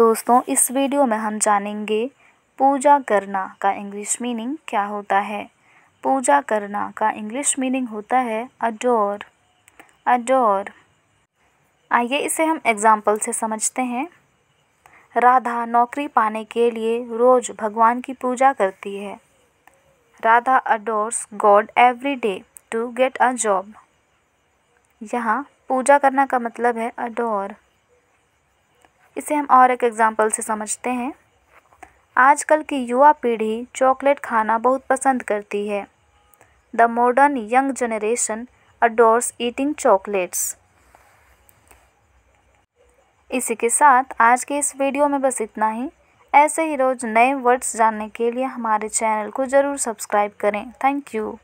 दोस्तों इस वीडियो में हम जानेंगे पूजा करना का इंग्लिश मीनिंग क्या होता है पूजा करना का इंग्लिश मीनिंग होता है अडोर अडोर आइए इसे हम एग्जाम्पल से समझते हैं राधा नौकरी पाने के लिए रोज़ भगवान की पूजा करती है Radha adores God every day to get a job यहाँ पूजा करना का मतलब है अडोर इसे हम और एक एग्जाम्पल से समझते हैं आजकल की युवा पीढ़ी चॉकलेट खाना बहुत पसंद करती है the modern young generation adores eating chocolates इसी के साथ आज के इस वीडियो में बस इतना ही ऐसे ही रोज़ नए वर्ड्स जानने के लिए हमारे चैनल को ज़रूर सब्सक्राइब करें थैंक यू